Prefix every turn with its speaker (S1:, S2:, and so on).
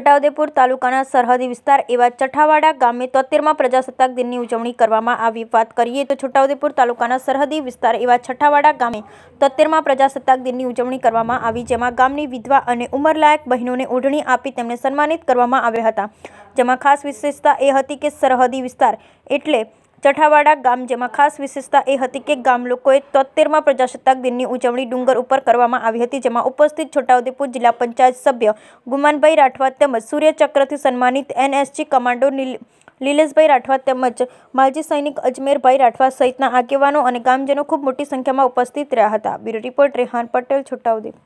S1: છટાવદેપુર તાલુકાના સરહદી વિસ્તાર એવા છઠાવાડા ગામમે 73માં પ્રજાસત્તાક દિનની ઉજવણી કરવામાં આવી વાત કરીએ તો છટાવદેપુર તાલુકાના સરહદી વિસ્તાર એવા છઠાવાડા ગામમે 73માં પ્રજાસત્તાક દિનની ઉજવણી કરવામાં આવી જેમાં ગામની વિધવા અને ઉંમરલાયક બહેનોને ઓઢણી આપી તેમને સન્માનિત કરવામાં આવ્યા હતા જેમાં ખાસ વિશેષતા એ હતી કે સરહદી વિસ્તાર એટલે છઠાવડા ગામ જે માં ખાસ વિશેષતા એ હતી કે ગામ લોકોએ 77મા પ્રજાસત્તાક દિનની ઉજવણી ડુંગર ઉપર કરવામાં આવી હતી જેમાં ઉપસ્થિત છોટાઉદેપુર જિલ્લા પંચાયત સભ્ય ગુમાનભાઈ રાઠવત તેમજ સુરિયા ચક્રથી સન્માનિત એનએસસી કમાન્ડો લીલેશભાઈ રાઠવત તેમજ માજી સૈનિક અજમેરભાઈ રાઠવા સહિતના આગેવાનો અને ગામજનો ખૂબ મોટી સંખ્યામાં ઉપસ્થિત રહ્યા હતા બ્યુરો રિપોર્ટર રેહાન પટેલ છોટાઉદે